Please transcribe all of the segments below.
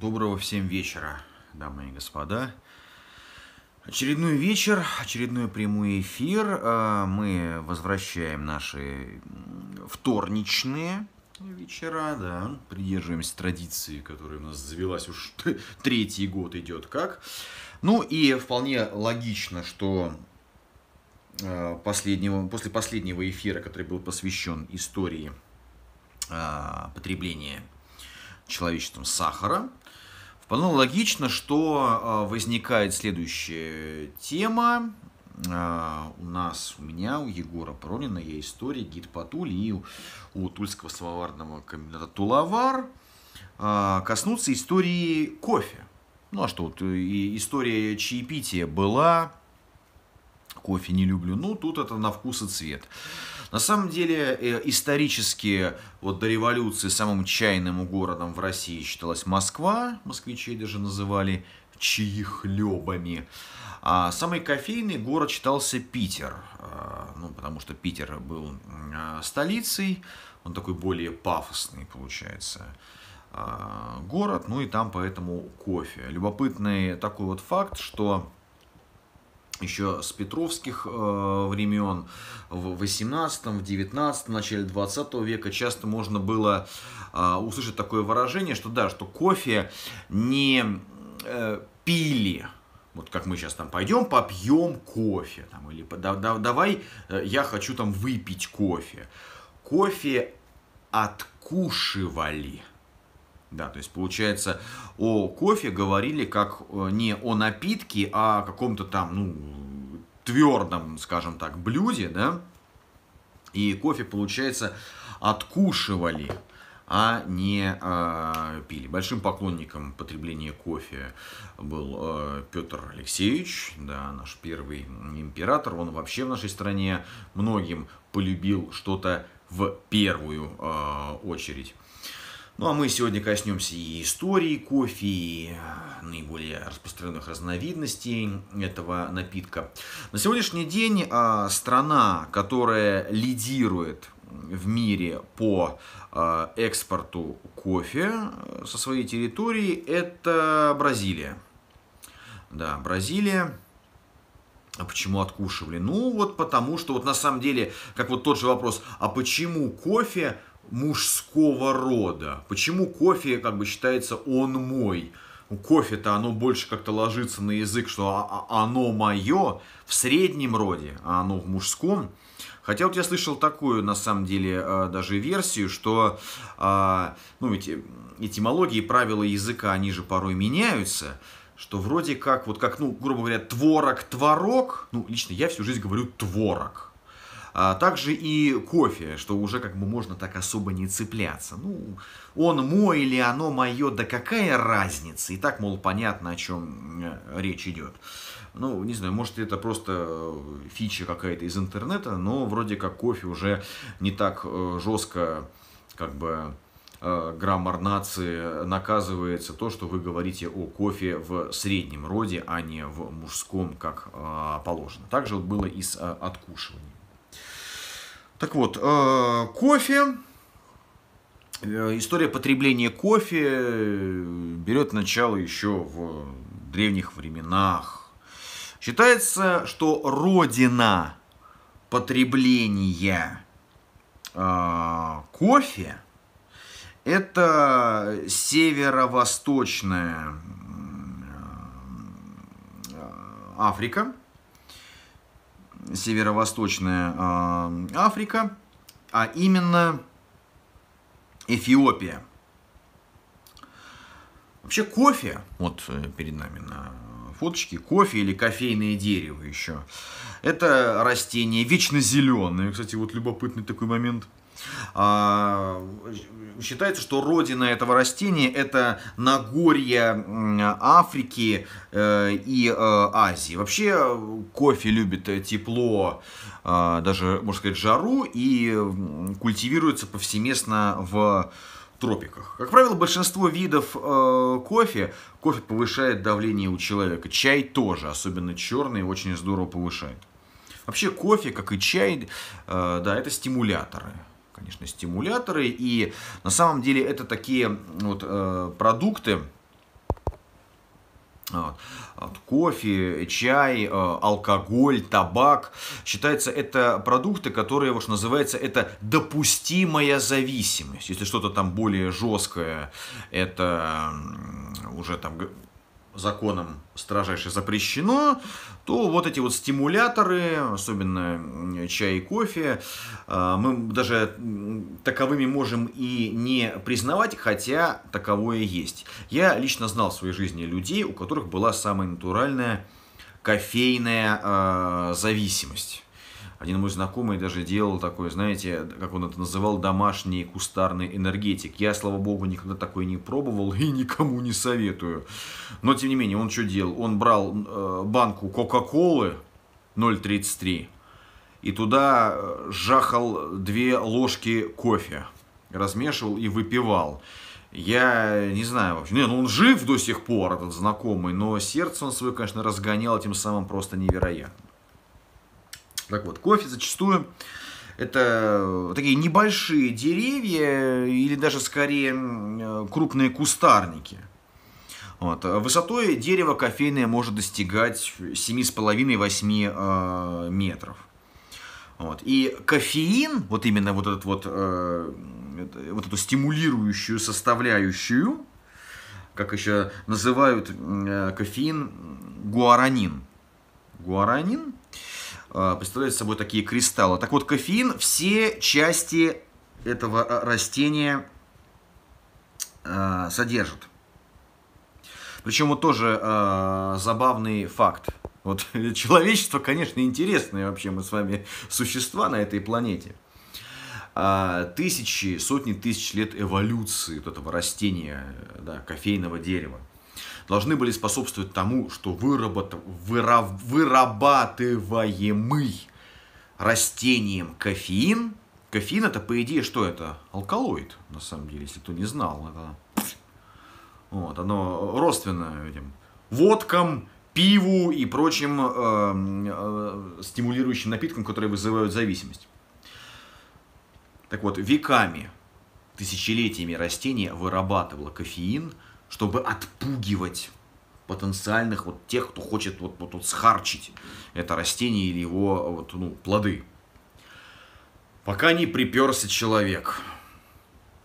Доброго всем вечера, дамы и господа. Очередной вечер, очередной прямой эфир. А, мы возвращаем наши вторничные вечера, да. Придерживаемся традиции, которая у нас завелась уж третий год идет как. Ну и вполне логично, что а, последнего, после последнего эфира, который был посвящен истории а, потребления человечеством сахара, Вполне ну, логично, что а, возникает следующая тема. А, у нас, у меня, у Егора Пронина, я история, гид по Туле и у, тульского словарного комбината Тулавар а, коснуться истории кофе. Ну а что, вот история чаепития была, кофе не люблю, ну тут это на вкус и цвет. На самом деле, э, исторически вот до революции самым чайным городом в России считалась Москва. Москвичей даже называли чаехлебами. А самый кофейный город считался Питер, э, ну, потому что Питер был э, столицей, он такой более пафосный получается город, ну и там поэтому кофе. Любопытный такой вот факт, что еще с петровских э, времен, в 18, в 19, в начале 20 века часто можно было а, услышать такое выражение, что да, что кофе не э, пили, вот как мы сейчас там пойдем попьем кофе, там, или да, да, давай э, я хочу там выпить кофе. Кофе откушивали. Да, то есть получается, о кофе говорили как э, не о напитке, а о каком-то там, ну, твердом, скажем так, блюде, да. И кофе, получается, откушивали, а не э, пили. Большим поклонником потребления кофе был э, Петр Алексеевич, да, наш первый император. Он вообще в нашей стране многим полюбил что-то в первую э, очередь. Ну а мы сегодня коснемся и истории кофе, и э, наиболее распространенных разновидностей этого напитка. На сегодняшний день а, страна, которая лидирует в мире по а, экспорту кофе э, со своей территории, это Бразилия. Да, Бразилия. А почему откушивали? Ну вот потому что вот на самом деле, как вот тот же вопрос, а почему кофе мужского рода. Почему кофе как бы считается он мой? Ну, кофе-то оно больше как-то ложится на язык, что «а, а, оно мое в среднем роде, а оно в мужском. Хотя вот я слышал такую, на самом деле, э, даже версию, что э, ну, эти этимологии, правила языка, они же порой меняются, что вроде как, вот как, ну, грубо говоря, творог-творог, ну, лично я всю жизнь говорю творог, а также и кофе, что уже как бы можно так особо не цепляться. Ну, он мой или оно мое, да какая разница? И так, мол, понятно, о чем э, речь идет. Ну, не знаю, может это просто э, фича какая-то из интернета, но вроде как кофе уже не так э, жестко как бы граммар нации наказывается то, что вы говорите о кофе в среднем роде, а не в мужском, как положено. Также было и с откушиванием. Так вот, э, кофе, э, история потребления кофе э, берет начало еще в древних временах. Считается, что родина потребления кофе это северо-восточная Африка – северо-восточная а, Африка, а именно Эфиопия. Вообще кофе, вот э, перед нами на фоточке, кофе или кофейное дерево еще, это растение вечно зеленое. Кстати, вот любопытный такой момент – а, считается, что родина этого растения – это Нагорье Африки э, и э, Азии. Вообще кофе любит тепло, а, даже, можно сказать, жару, и культивируется повсеместно в тропиках. Как правило, большинство видов э, кофе, кофе повышает давление у человека, чай тоже, особенно черный, очень здорово повышает. Вообще кофе, как и чай, э, да, это стимуляторы конечно, стимуляторы. И на самом деле это такие вот э, продукты, а, вот. Кофе, чай, э, алкоголь, табак. Считается, это продукты, которые, уж называется, это допустимая зависимость. Если что-то там более жесткое, это уже там законом строжайше запрещено, то вот эти вот стимуляторы, особенно чай и кофе, а, мы даже таковыми можем и не признавать, хотя таковое есть. Я лично знал в своей жизни людей, у которых была самая натуральная кофейная а, зависимость. Один мой знакомый даже делал такой, знаете, как он это называл, домашний кустарный энергетик. Я, слава богу, никогда такой не пробовал и никому не советую. Но, тем не менее, он что делал? Он брал э, банку Кока-Колы 0,33 и туда э, жахал две ложки кофе. Размешивал и выпивал. Я не знаю вообще. Не, ну он жив до сих пор, этот знакомый, но сердце он свое, конечно, разгонял тем самым просто невероятно. Так вот, кофе зачастую это э, такие небольшие деревья или даже скорее э, крупные кустарники. Вот. А высотой дерево кофейное может достигать 7,5-8 э, метров. Вот. И кофеин, вот именно вот, этот вот, э, вот эту стимулирующую составляющую, как еще называют э, кофеин, гуаранин. Гуаранин Э, представляют собой такие кристаллы. Так вот, кофеин все части этого э, растения э, содержит. Причем вот тоже э, забавный факт. Вот человечество, конечно, интересное вообще. Мы с вами существа на этой планете. Э, тысячи, сотни тысяч лет эволюции вот этого растения, да, кофейного дерева должны были способствовать тому, что выработ... выраб... вырабатываемый растением кофеин, кофеин это по идее что это? Алкалоид, на самом деле, если кто не знал, это вот, оно родственное этим водкам, пиву и прочим э, э, стимулирующим напиткам, которые вызывают зависимость. Так вот, веками, тысячелетиями растение вырабатывало кофеин – чтобы отпугивать потенциальных вот тех, кто хочет вот, вот, вот схарчить это растение или его вот, ну, плоды. Пока не приперся человек.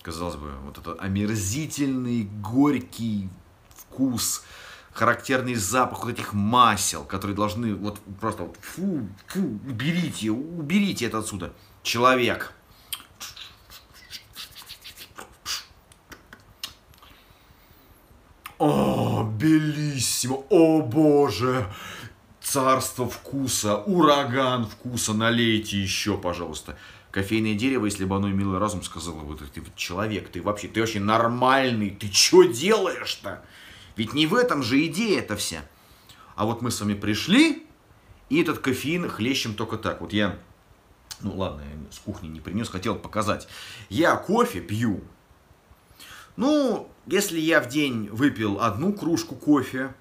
Казалось бы, вот этот омерзительный, горький вкус, характерный запах вот этих масел, которые должны вот просто вот, фу, фу, уберите, уберите это отсюда. Человек – О, белиссимо, о боже, царство вкуса, ураган вкуса, налейте еще, пожалуйста. Кофейное дерево, если бы оно имело разум, сказала бы, ты, ты человек, ты вообще, ты очень нормальный, ты что делаешь-то? Ведь не в этом же идея это вся. А вот мы с вами пришли, и этот кофеин хлещем только так. Вот я, ну ладно, я с кухни не принес, хотел показать. Я кофе пью ну, если я в день выпил одну кружку кофе,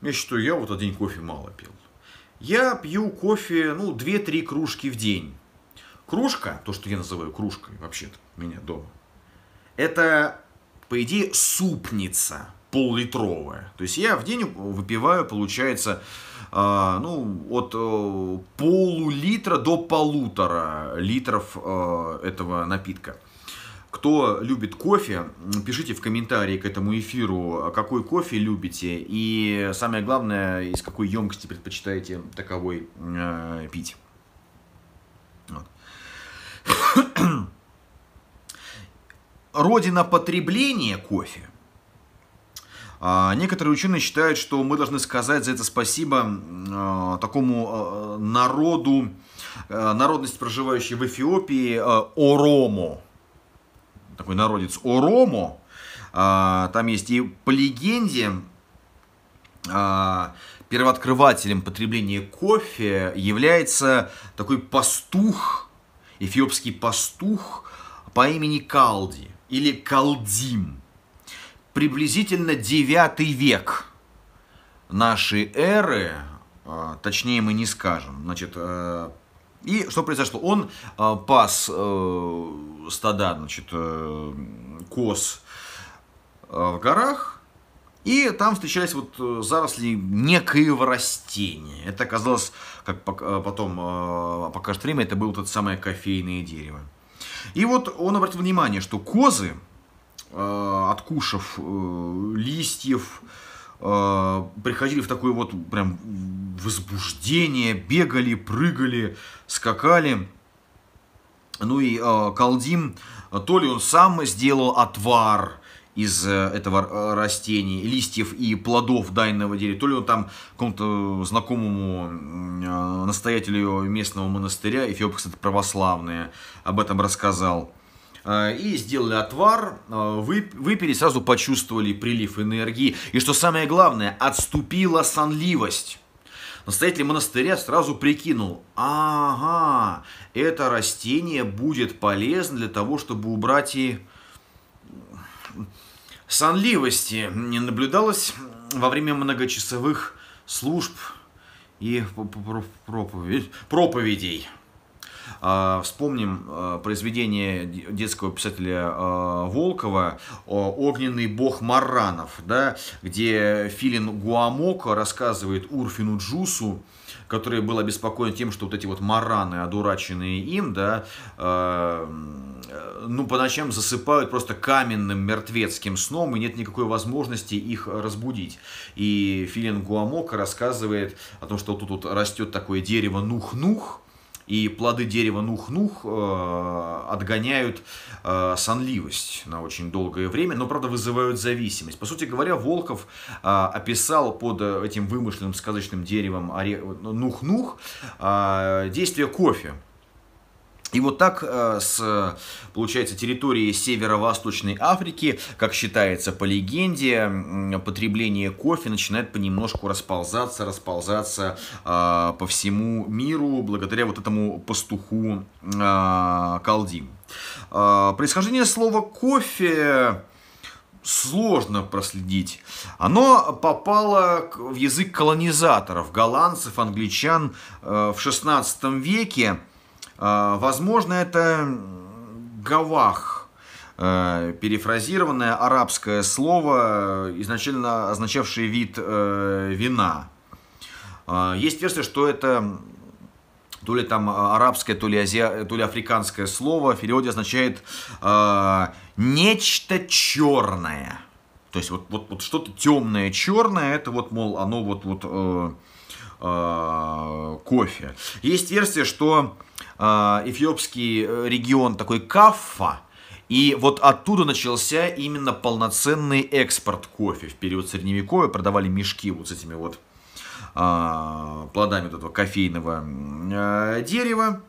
я считаю, я вот один кофе мало пил. Я пью кофе, ну, 2-3 кружки в день. Кружка, то, что я называю кружкой, вообще-то, у меня дома, это, по идее, супница пол-литровая. То есть я в день выпиваю, получается, э, ну, от э, полулитра до полутора литров э, этого напитка. Кто любит кофе, пишите в комментарии к этому эфиру, какой кофе любите и самое главное, из какой емкости предпочитаете таковой э, пить. Родина потребления кофе. А, некоторые ученые считают, что мы должны сказать за это спасибо э, такому э, народу, э, народности, проживающей в Эфиопии, э, Оромо такой народец Оромо. А, там есть и по легенде а, первооткрывателем потребления кофе является такой пастух, эфиопский пастух по имени Калди или Калдим. Приблизительно 9 век нашей эры, а, точнее мы не скажем, значит, э, и что произошло? Он э, пас э, стада, значит, э, коз э, в горах, и там встречались вот э, заросли некоего растения. Это оказалось, как э, потом э, покажет время, это было тот самое кофейное дерево. И вот он обратил внимание, что козы, э, откушав э, листьев, э, э, приходили в такое вот прям возбуждение, бегали, прыгали, скакали. Ну и э, Колдим, то ли он сам сделал отвар из э, этого э, растения, листьев и плодов дайного дерева, то ли он там какому-то знакомому э, настоятелю местного монастыря, эфиопы, кстати, православные, об этом рассказал. Э, и сделали отвар, э, выпили, сразу почувствовали прилив энергии. И что самое главное, отступила сонливость. Настоятель монастыря сразу прикинул, ага, это растение будет полезно для того, чтобы убрать и сонливости. Не наблюдалось во время многочасовых служб и проповедей. А, вспомним э, произведение детского писателя э, Волкова «Огненный бог Маранов», да, где Филин Гуамоко рассказывает Урфину Джусу, который был обеспокоен тем, что вот эти вот мараны, одураченные им, да, э, э, ну, по ночам засыпают просто каменным мертвецким сном, и нет никакой возможности их разбудить. И Филин Гуамока рассказывает о том, что тут вот растет такое дерево нух-нух, и плоды дерева нух-нух э, отгоняют э, сонливость на очень долгое время, но, правда, вызывают зависимость. По сути говоря, Волков э, описал под этим вымышленным сказочным деревом нух-нух действие кофе. И вот так э, с, получается, территории северо-восточной Африки, как считается по легенде, потребление кофе начинает понемножку расползаться, расползаться э, по всему миру благодаря вот этому пастуху э, э происхождение слова «кофе» сложно проследить. Оно попало в язык колонизаторов, голландцев, англичан в 16 веке – а, возможно, это гавах, э, перефразированное арабское слово, изначально означавшее вид э, вина. А, есть версия, что это то ли там арабское, то ли, азиа, то ли африканское слово в переводе означает э, нечто черное. То есть вот, вот, вот что-то темное, черное, это вот, мол, оно вот, вот э, э, кофе. Есть версия, что а, эфиопский э, регион такой Каффа, и вот оттуда начался именно полноценный экспорт кофе. В период средневековья продавали мешки вот с этими вот а, плодами вот этого кофейного а, дерева.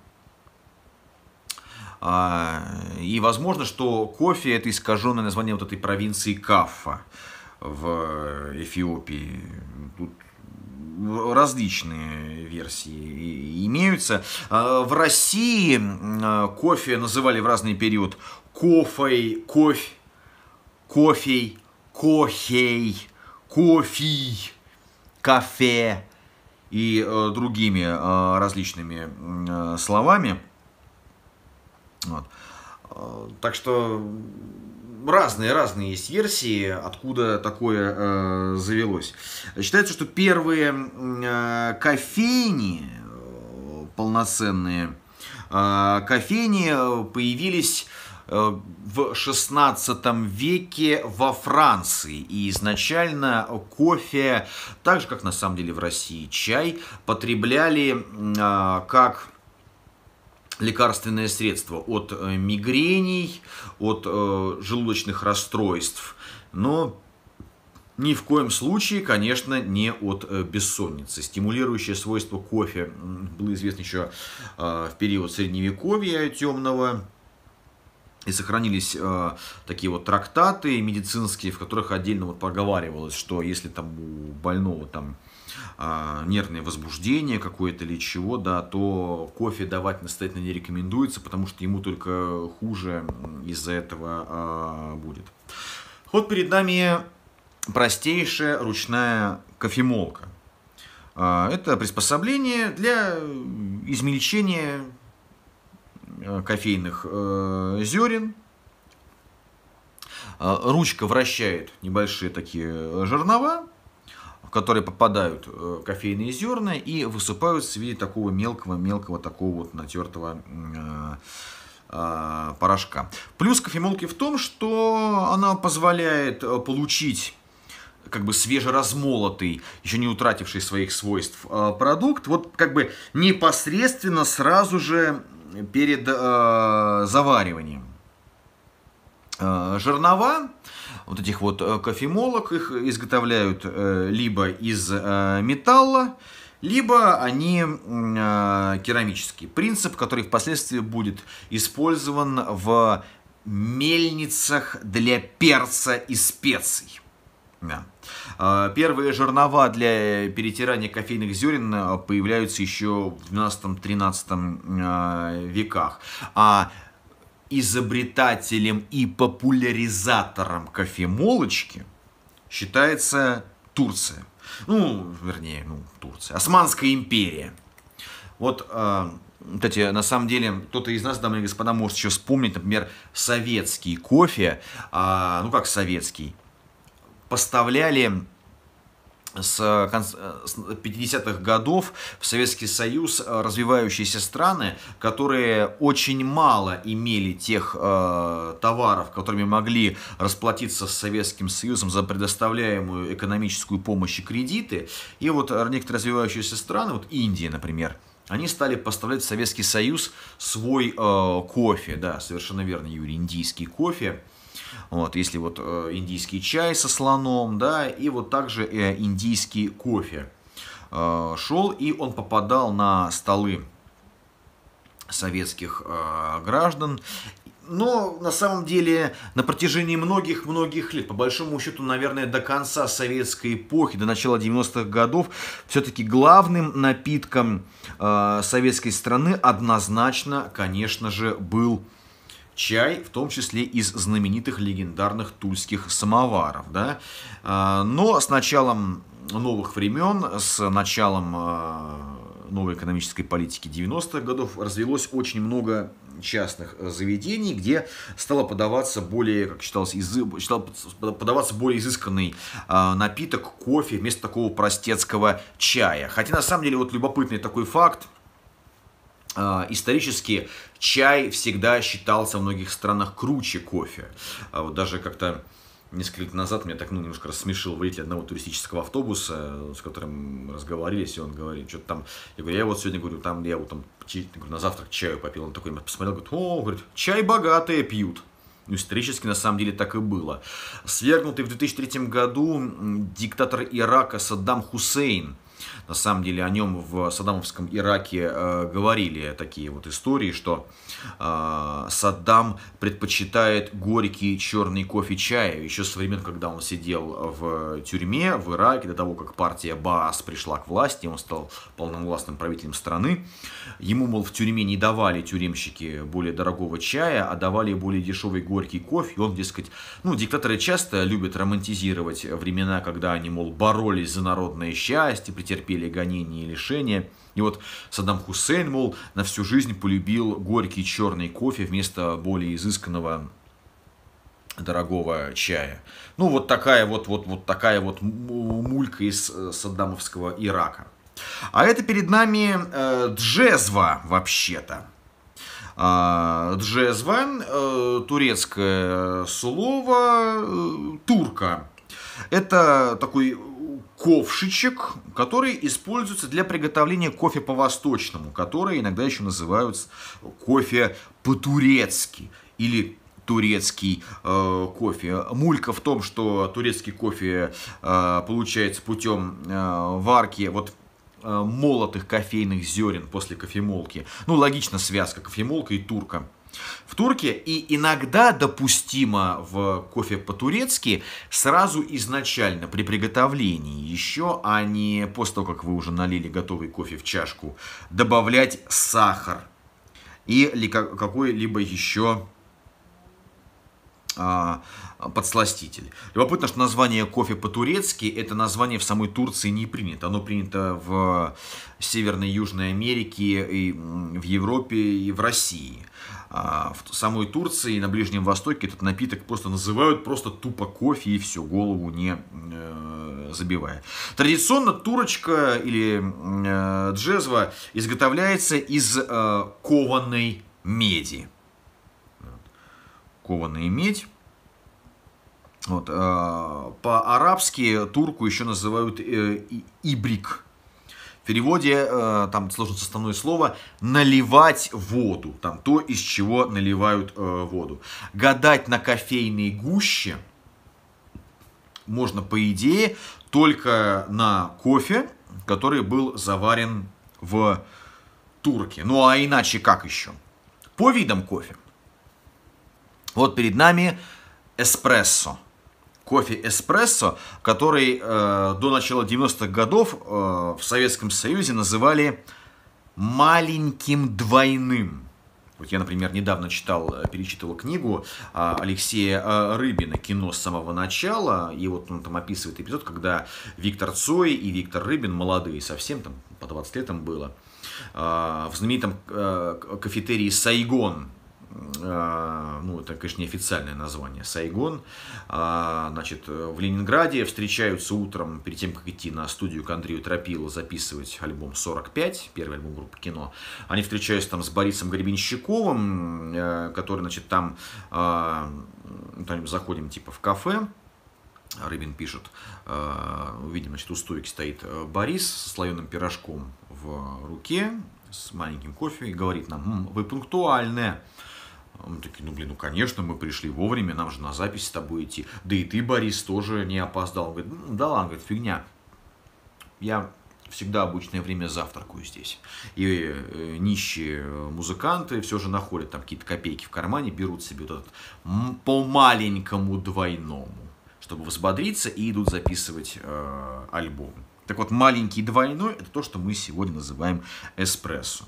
А, и возможно, что кофе это искаженное название вот этой провинции Кафа в э, Эфиопии. Тут различные версии имеются. А, в России а, кофе называли в разный период кофей, кофе, кофей, кохей, кофей, кафе и а, другими различными словами. Вот. Так что разные-разные есть версии, откуда такое э, завелось. Считается, что первые э, кофейни э, полноценные, э, кофейни э, появились э, в 16 веке во Франции. И изначально кофе, так же как на самом деле в России чай, потребляли э, как лекарственное средство от э, мигрений, от э, желудочных расстройств, но ни в коем случае, конечно, не от э, бессонницы. Стимулирующее свойство кофе было известно еще в период средневековья темного, и сохранились э, такие вот трактаты медицинские, в которых отдельно вот проговаривалось, что если там у больного там э, нервное возбуждение какое-то или чего, да, то кофе давать настоятельно не рекомендуется, потому что ему только хуже из-за этого э, будет. Вот перед нами простейшая ручная кофемолка. Э, это приспособление для э, измельчения Э, кофейных э, зерен. Э, ручка вращает небольшие такие жернова, в которые попадают кофейные зерна и высыпаются в виде такого мелкого-мелкого такого вот натертого порошка. Плюс кофемолки в том, что она позволяет получить как бы свежеразмолотый, еще не утративший своих свойств продукт, вот как бы непосредственно сразу же перед э, завариванием. Э, жернова вот этих вот э, кофемолок, их изготовляют э, либо из э, металла, либо они э, керамические. Принцип, который впоследствии будет использован в мельницах для перца и специй. Да. А, первые жернова для перетирания кофейных зерен э, появляются еще в 12-13 э, веках. А изобретателем и популяризатором кофемолочки считается Турция. Ну, вернее, ну, Турция. Османская империя. Вот, кстати, э, на самом деле, кто-то из нас, дамы и господа, может еще вспомнить, например, советский кофе. А, ну, как советский? поставляли с 50-х годов в Советский Союз э, развивающиеся страны, которые очень мало имели тех э, товаров, которыми могли расплатиться с Советским Союзом за предоставляемую экономическую помощь и кредиты. И вот некоторые развивающиеся страны, вот Индия, например, они стали поставлять в Советский Союз свой э, кофе, да, совершенно верно, Юрий, индийский кофе. Вот, если вот э, индийский чай со слоном, да, и вот также э, индийский кофе э, шел, и он попадал на столы советских граждан. Но на самом деле на протяжении многих-многих лет, по большому счету, наверное, до конца советской эпохи, до начала 90-х годов, все-таки главным напитком э, советской страны однозначно, конечно же, был кофе чай, в том числе из знаменитых легендарных тульских самоваров. Да? А, но с началом новых времен, с началом а, новой экономической политики 90-х годов развелось очень много частных э, заведений, где стало подаваться более, как считалось, изы... стал подаваться более изысканный э, напиток кофе вместо такого простецкого чая. Хотя на самом деле вот любопытный такой факт. Э, исторически Чай всегда считался в многих странах круче кофе. А вот даже как-то несколько лет назад меня так ну, немножко рассмешил водитель одного туристического автобуса, э, с которым разговаривали, и он говорит, что-то там, я говорю, я вот сегодня, говорю, там, я вот там, говорю, на завтрак чаю попил, он такой посмотрел, говорит, о, говорит, чай богатые пьют. Ну, исторически, на самом деле, так и было. Свергнутый в 2003 году диктатор Ирака Саддам Хусейн – на самом деле о нем в саддамовском Ираке э, говорили такие вот истории, что э, Саддам предпочитает горький черный кофе чая. Еще со времен, когда он сидел в тюрьме в Ираке, до того, как партия Баас пришла к власти, он стал полновластным правителем страны. Ему, мол, в тюрьме не давали тюремщики более дорогого чая, а давали более дешевый горький кофе. И он, дескать, ну, диктаторы часто любят романтизировать времена, когда они, мол, боролись за народное счастье, терпели гонения и лишения. И вот Саддам Хусейн, мол, на всю жизнь полюбил горький черный кофе вместо более изысканного дорогого чая. Ну, вот такая вот, вот, вот такая вот мулька из э, саддамовского Ирака. А это перед нами э, джезва вообще-то. Э, джезва, э, турецкое слово, э, турка. Это такой ковшичек, который используется для приготовления кофе по-восточному, который иногда еще называют кофе по-турецки или турецкий э, кофе. Мулька в том, что турецкий кофе э, получается путем э, варки вот э, молотых кофейных зерен после кофемолки. Ну, логично связка кофемолка и турка в турке. И иногда допустимо в кофе по-турецки сразу изначально при приготовлении еще, а не после того, как вы уже налили готовый кофе в чашку, добавлять сахар или какой-либо еще а, подсластитель. Любопытно, что название кофе по-турецки это название в самой Турции не принято. Оно принято в Северной и Южной Америке, и в Европе и в России. А, в самой Турции и на Ближнем Востоке этот напиток просто называют просто тупо кофе и все, голову не э, забивая. Традиционно турочка или э, джезва изготовляется из э, кованой меди. Кованая медь. Вот, э, по-арабски турку еще называют э, ибрик переводе, э, там сложно составное слово, наливать воду, там то, из чего наливают э, воду. Гадать на кофейной гуще можно, по идее, только на кофе, который был заварен в турке. Ну а иначе как еще? По видам кофе. Вот перед нами эспрессо кофе эспрессо, который э, до начала 90-х годов э, в Советском Союзе называли маленьким двойным. Вот я, например, недавно читал, э, перечитывал книгу а, Алексея э, Рыбина «Кино с самого начала», и вот он там описывает эпизод, когда Виктор Цой и Виктор Рыбин, молодые совсем, там по 20 летам было, э, в знаменитом кафетерии «Сайгон» А, ну, это, конечно, неофициальное название, Сайгон, а, значит, в Ленинграде встречаются утром, перед тем, как идти на студию к Андрею Тропилу записывать альбом 45, первый альбом группы «Кино», они встречаются там с Борисом Гребенщиковым, э, который, значит, там, а, там заходим, типа, в кафе, Рыбин пишет, э, видим, значит, у стойки стоит э, Борис с слоеным пирожком в руке, с маленьким кофе и говорит нам, вы пунктуальные. А мы такие, ну блин, ну конечно, мы пришли вовремя, нам же на запись с тобой идти. Да и ты, Борис, тоже не опоздал. Он говорит, ну, да ладно, говорит, фигня. Я всегда обычное время завтракаю здесь. И э, нищие э, музыканты все же находят там какие-то копейки в кармане, берут себе вот этот по маленькому двойному, чтобы взбодриться и идут записывать э, альбом. Так вот, маленький двойной – это то, что мы сегодня называем эспрессо.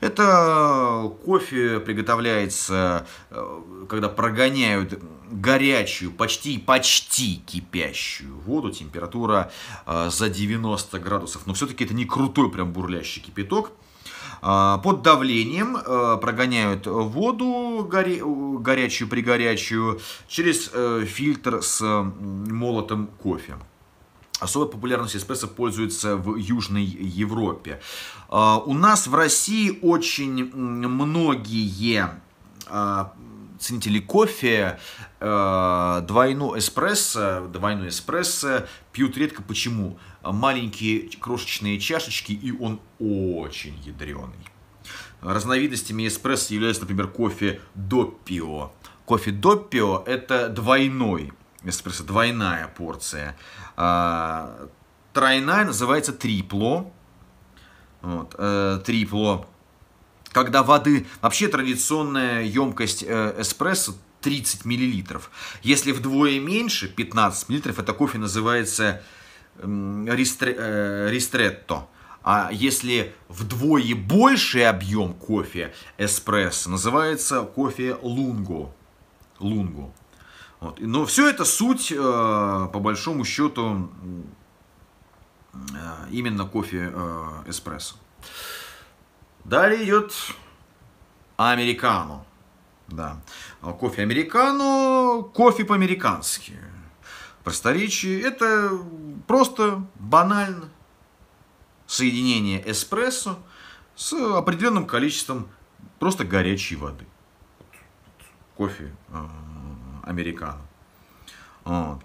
Это кофе приготовляется, э, когда прогоняют горячую, почти почти кипящую воду, температура э, за 90 градусов. Но все-таки это не крутой прям бурлящий кипяток. А, под давлением э, прогоняют воду горячую при горячую через фильтр с молотым кофе. Особой популярностью эспрессо пользуется в Южной Европе. А, у нас в России очень многие а, ценители кофе а, двойной эспрессо, двойной эспрессо пьют редко. Почему? Маленькие крошечные чашечки, и он очень ядреный. Разновидностями эспрессо являются, например, кофе доппио. Кофе доппио – это двойной эспрессо, двойная порция. А, тройная называется трипло. Вот, э, трипло. Когда воды... Вообще традиционная емкость э, эспрессо 30 мл. Если вдвое меньше, 15 мл, это кофе называется э, ристре, э, ристретто. А если вдвое больше объем кофе эспрессо, называется кофе лунго. Лунго. Вот. Но все это суть, э, по большому счету, э, именно кофе э, эспрессо. Далее идет американо. Да. А кофе американо, кофе по-американски. Просторечие – это просто банально соединение эспрессо с определенным количеством просто горячей воды. Кофе американо. Вот.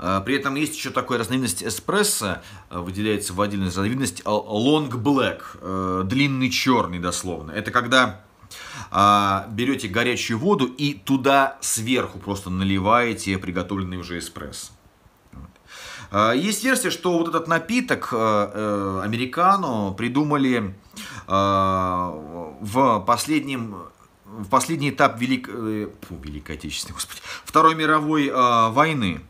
А, при этом есть еще такая разновидность эспрессо, а, выделяется в отдельную разновидность long black, э, длинный черный дословно. Это когда а, берете горячую воду и туда сверху просто наливаете приготовленный уже эспрессо. Есть версия, что вот этот напиток э, э, американо придумали в последнем в последний этап Велик... Э, фу, Великой Отечественной, господи, Второй мировой э, войны.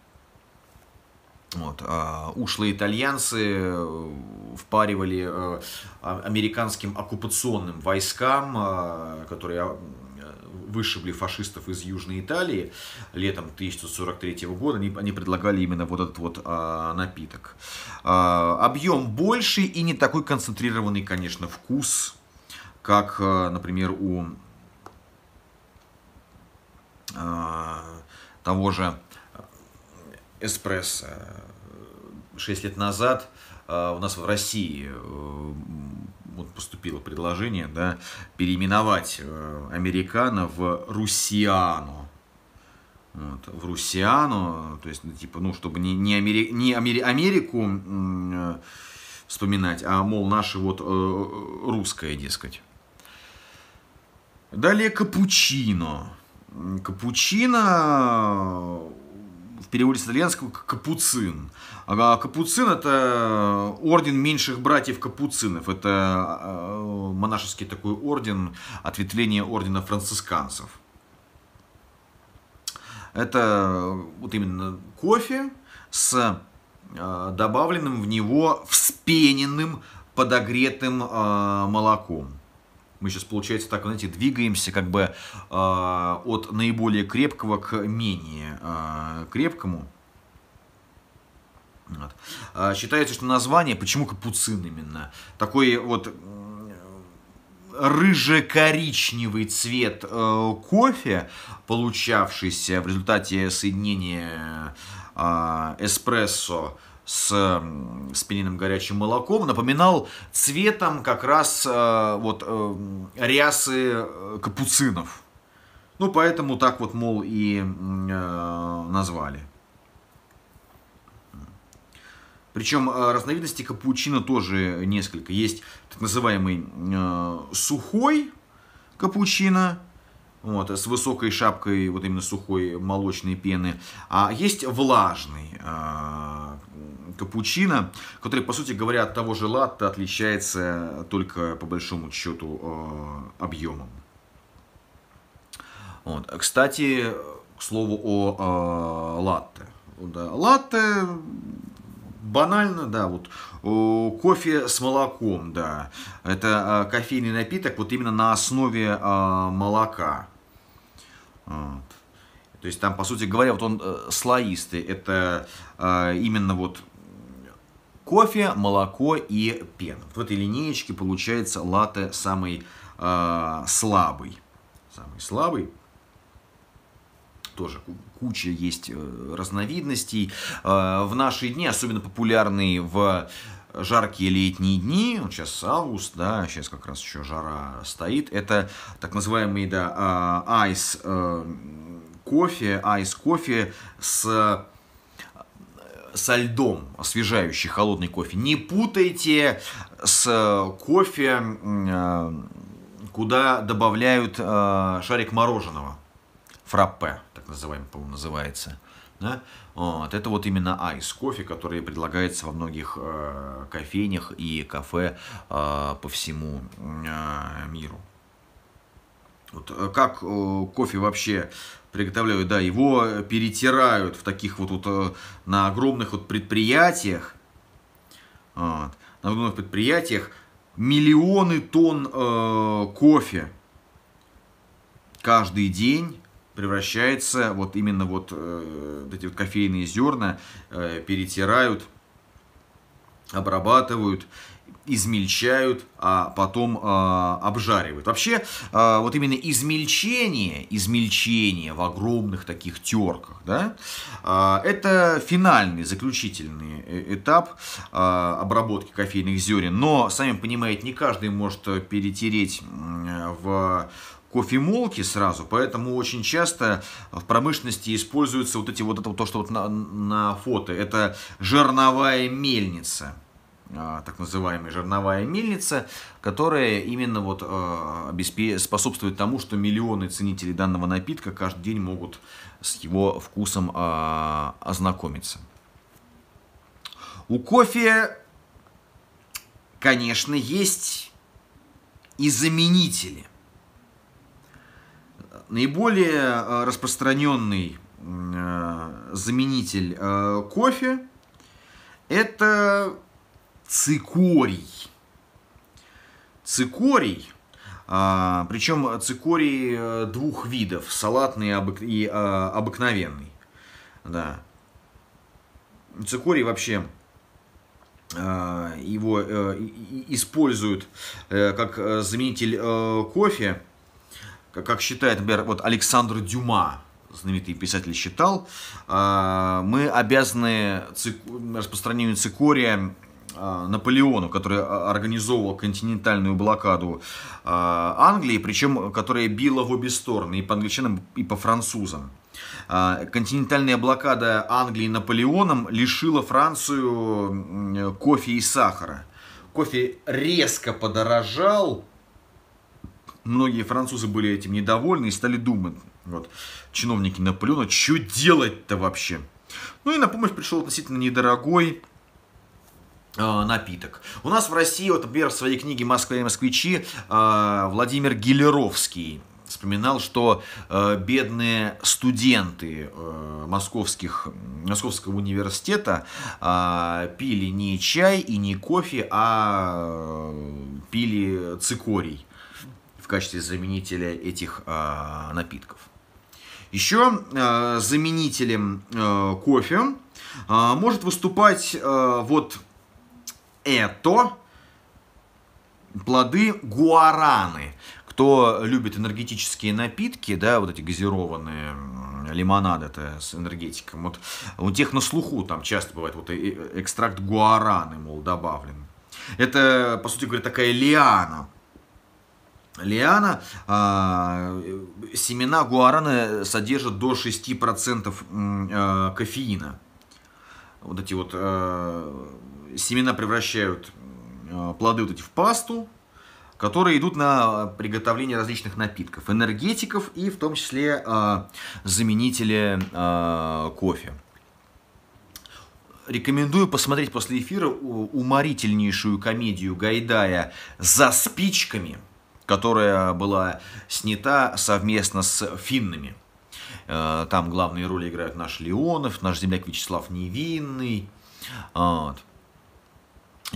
Вот, э, ушлые итальянцы э, впаривали э, а, американским оккупационным войскам, э, которые а, вышибли фашистов из Южной Италии летом 1943 года, они, они предлагали именно вот этот вот а, напиток. А, объем больше и не такой концентрированный, конечно, вкус, как, э, например, у Э, того же эспрессо. Шесть лет назад э, у нас в России э, вот поступило предложение да, переименовать американо в русиану. Вот, в русиану, то есть, ну, типа, ну, чтобы не, не, Амери... не Амери... Америку вспоминать, а, мол, наше вот русское, дескать. Далее капучино. Капучино э, в переводе с итальянского капуцин. А капуцин это орден меньших братьев капуцинов. Это э, монашеский такой орден, ответвление ордена францисканцев. Это вот именно кофе с э, добавленным в него вспененным подогретым молоком. Мы сейчас, получается, так, знаете, двигаемся как бы э, от наиболее крепкого к менее э, крепкому. Вот. А, считается, что название, почему капуцин именно, такой вот рыже-коричневый цвет э, кофе, получавшийся в результате соединения э, эспрессо с, с пениным горячим молоком, напоминал цветом как раз э, вот э, рясы э, капуцинов. Ну, поэтому так вот, мол, и назвали. Причем разновидностей капучино тоже несколько. Есть так называемый э, сухой капучино, вот, с высокой шапкой вот именно сухой молочной пены, а есть влажный э, капучино, который, по сути говоря, от того же латте отличается только, по большому счету, э, объемом. Вот. Кстати, к слову о э, латте. Да, латте банально, да, вот э, кофе с молоком, да, это кофейный напиток вот именно на основе молока. Вот. То есть там, по сути говоря, вот он слоистый, это именно вот кофе, молоко и пена. Вот в этой линеечке получается латте самый э, слабый. Самый слабый тоже куча есть э, разновидностей. А, в наши дни, особенно популярные в жаркие летние дни, вот сейчас август, да, сейчас как раз еще жара стоит, это так называемый, да, а, айс э, кофе, айс кофе с со льдом освежающий холодный кофе. Не путайте с э, кофе, э, куда добавляют э, шарик мороженого. Фраппе, так называемый, по-моему, называется. Да? Вот. Это вот именно айс кофе, который предлагается во многих э, кофейнях и кафе э, по всему э, миру. Вот, как кофе вообще приготовляют, да, его перетирают в таких вот, вот э, на огромных вот предприятиях, вот, на огромных предприятиях миллионы тонн э, кофе каждый день превращается вот именно вот э, эти вот кофейные зерна э, перетирают, обрабатывают измельчают, а потом а, обжаривают. Вообще, а, вот именно измельчение, измельчение в огромных таких терках, да, а, это финальный, заключительный э, этап а, обработки кофейных зерен. Но, сами понимаете, не каждый может перетереть в кофемолки сразу, поэтому очень часто в промышленности используются вот эти вот это то, что вот на, на фото, это жерновая мельница. А, так называемая жерновая мельница, которая именно вот а, способствует тому, что миллионы ценителей данного напитка каждый день могут с его вкусом а, ознакомиться. У кофе, конечно, есть и заменители. Наиболее распространенный заменитель кофе – это цикорий. Цикорий, а, причем цикорий э, двух видов, салатный и э, обыкновенный. Да. Цикорий вообще э, его используют как заменитель кофе, как считает, например, вот Александр Дюма, знаменитый писатель считал, мы обязаны распространению цикория а, Наполеону, который организовывал континентальную блокаду а, Англии, причем которая била в обе стороны, и по англичанам, и по французам. А, континентальная блокада Англии Наполеоном лишила Францию кофе и сахара. Кофе резко подорожал, многие французы были этим недовольны и стали думать, вот, чиновники Наполеона, что делать-то вообще? Ну и на помощь пришел относительно недорогой Э, напиток. У нас в России, вот, например, в своей книге «Москва и москвичи» э, Владимир Гелеровский вспоминал, что э, бедные студенты московских, Московского университета пили не чай и не кофе, а пили цикорий в качестве заменителя этих напитков. Еще заменителем кофе может выступать вот это плоды гуараны. Кто любит энергетические напитки, да, вот эти газированные, лимонады, это с энергетиком, вот у тех на слуху там часто бывает вот э, э, экстракт гуараны, мол, добавлен. Это, по сути говоря, такая лиана, Лиана, э, семена гуараны содержат до 6% э, кофеина. Вот эти вот э, семена превращают э, плоды вот эти в пасту, которые идут на э, приготовление различных напитков, энергетиков и в том числе э, заменители кофе. Рекомендую посмотреть после эфира уморительнейшую комедию Гайдая «За спичками», которая была снята совместно с финнами. там главные роли играют наш Леонов, наш земляк Вячеслав Невинный. Вот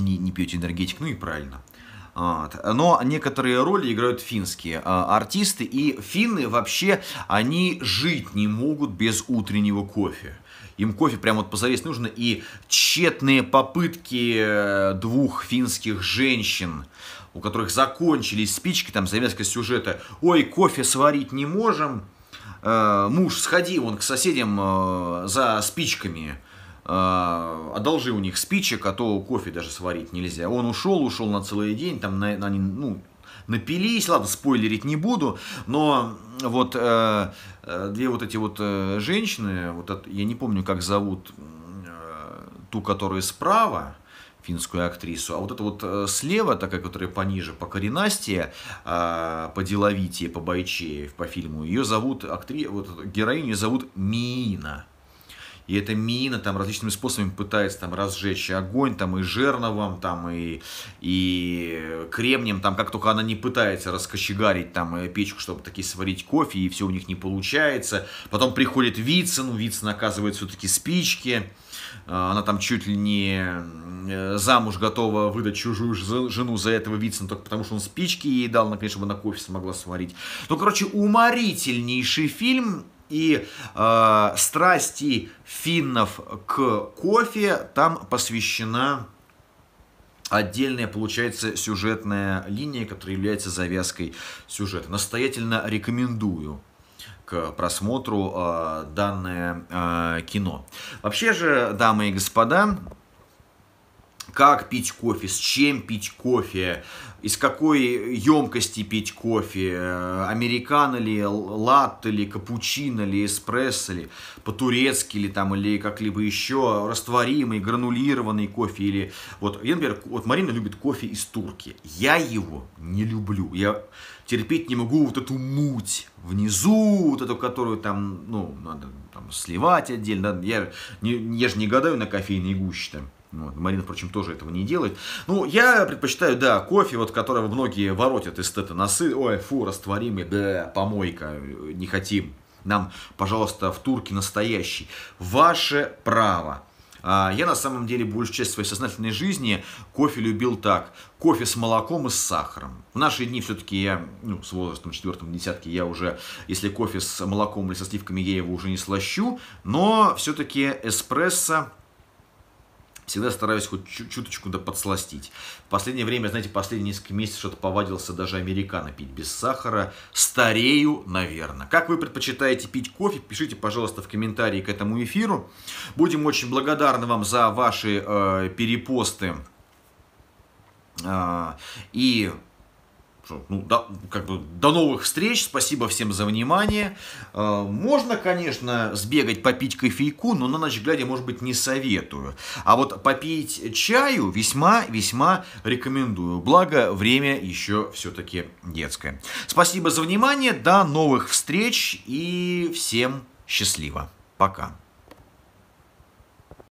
не, не пьете энергетик, ну и правильно. Вот. Но некоторые роли играют финские а, артисты, и финны вообще, они жить не могут без утреннего кофе. Им кофе прямо вот позарез нужно, и тщетные попытки э, двух финских женщин, у которых закончились спички, там завязка сюжета, ой, кофе сварить не можем, э, муж, сходи вон к соседям э, за спичками, а, одолжи у них спичек, а то кофе даже сварить нельзя. Он ушел, ушел на целый день, там на, на, ну, напились, ладно, спойлерить не буду, но вот э, э две вот эти вот э, женщины, вот это, я не помню, как зовут э, ту, которая справа, финскую актрису, а вот эта вот э, слева, такая, которая пониже, по коренастие, э, а, по деловитие, по бойче, по фильму, ее зовут, актри... вот героиню зовут Мина и эта мина там различными способами пытается там разжечь огонь, там и жерновом, там и, и кремнем, там как только она не пытается раскочегарить там печку, чтобы таки сварить кофе, и все у них не получается. Потом приходит Вицин, Вицин оказывает все-таки спички, а, она там чуть ли не э, замуж готова выдать чужую жену за этого Вицина, только потому что он спички ей дал, конечно, чтобы она кофе смогла сварить. Ну, короче, уморительнейший фильм, и э, страсти финнов к кофе там посвящена отдельная, получается, сюжетная линия, которая является завязкой сюжета. Настоятельно рекомендую к просмотру э, данное э, кино. Вообще же, дамы и господа, как пить кофе, с чем пить кофе, из какой емкости пить кофе, э, американо ли, латте ли, капучино ли, эспрессо ли, по-турецки ли там, или как-либо еще, растворимый, гранулированный кофе, или вот, я, например, вот Марина любит кофе из турки, я его не люблю, я терпеть не могу вот эту муть внизу, вот эту, которую там, ну, надо там сливать отдельно, я, не я же не гадаю на кофейные гущи там, вот. Ну, Марина, впрочем, тоже этого не делает. Ну, я предпочитаю, да, кофе, вот которого многие воротят из тета носы. Ой, фу, растворимый, да, помойка, не хотим. Нам, пожалуйста, в турке настоящий. Ваше право. А, я на самом деле большую часть своей сознательной жизни кофе любил так. Кофе с молоком и с сахаром. В наши дни все-таки я, ну, с возрастом четвертом десятке, я уже, если кофе с молоком или со сливками, я его уже не слащу. Но все-таки эспрессо всегда стараюсь хоть чуточку да подсластить. В последнее время, знаете, последние несколько месяцев что-то повадился даже американо пить без сахара. Старею, наверное. Как вы предпочитаете пить кофе, пишите, пожалуйста, в комментарии к этому эфиру. Будем очень благодарны вам за ваши э, перепосты э, и ну, да, как бы, до новых встреч, спасибо всем за внимание. Э, можно, конечно, сбегать попить кофейку, но на ночь глядя, может быть, не советую. А вот попить чаю весьма-весьма рекомендую. Благо, время еще все-таки детское. Спасибо за внимание, до новых встреч и всем счастливо. Пока.